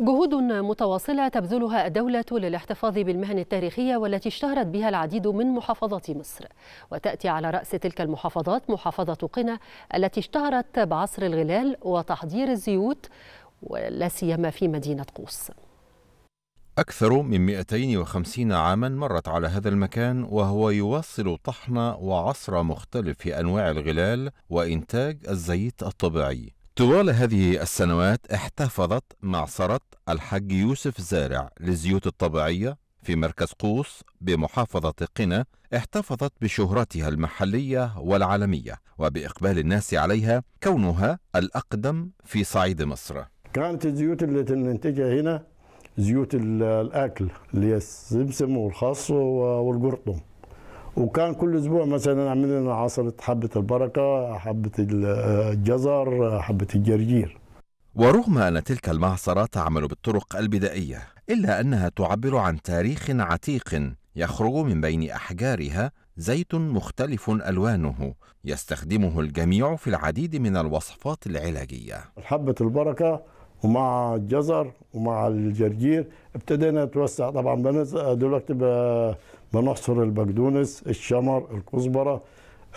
جهود متواصلة تبذلها الدولة للاحتفاظ بالمهن التاريخية والتي اشتهرت بها العديد من محافظات مصر وتأتي على رأس تلك المحافظات محافظة قنا التي اشتهرت بعصر الغلال وتحضير الزيوت ولا سيما في مدينة قوس أكثر من 250 عاما مرت على هذا المكان وهو يواصل طحن وعصر مختلف أنواع الغلال وإنتاج الزيت الطبيعي طوال هذه السنوات احتفظت معصرة الحج يوسف زارع للزيوت الطبيعية في مركز قوس بمحافظة قنا احتفظت بشهرتها المحلية والعالمية وبإقبال الناس عليها كونها الأقدم في صعيد مصر كانت الزيوت اللي ننتجها هنا زيوت الأكل اللي هي السمسم والخص والقرطم وكان كل اسبوع مثلا نعمل لنا عصره حبه البركه حبه الجزر حبه الجرجير ورغم ان تلك المعصره تعمل بالطرق البدائيه الا انها تعبر عن تاريخ عتيق يخرج من بين احجارها زيت مختلف الوانه يستخدمه الجميع في العديد من الوصفات العلاجيه حبه البركه ومع الجزر ومع الجرجير ابتدينا نتوسع طبعا دلوقتي بنحصر البقدونس الشمر الكزبره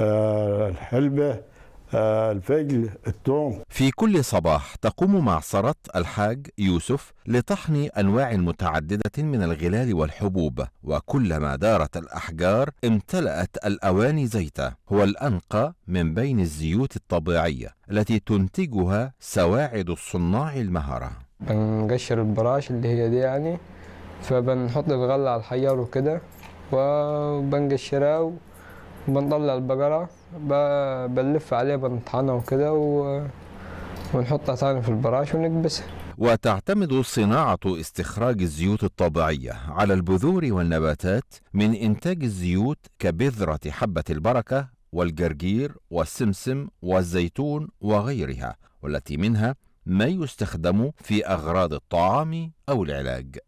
آه، الحلبه الفجل التوم في كل صباح تقوم معصرة الحاج يوسف لطحن أنواع متعددة من الغلال والحبوب وكلما دارت الأحجار امتلأت الأواني زيتا هو الأنقى من بين الزيوت الطبيعية التي تنتجها سواعد الصناع المهرة بنقشر البراش اللي هي دي يعني فبنحط الغلة على الحيار وكده وبنقشرها بنطلع البقرة بنلف عليه بنطحنها وكده و... ونحطها ثاني في البراش ونكبسها وتعتمد صناعة استخراج الزيوت الطبيعية على البذور والنباتات من إنتاج الزيوت كبذرة حبة البركة والجرجير والسمسم والزيتون وغيرها والتي منها ما يستخدم في أغراض الطعام أو العلاج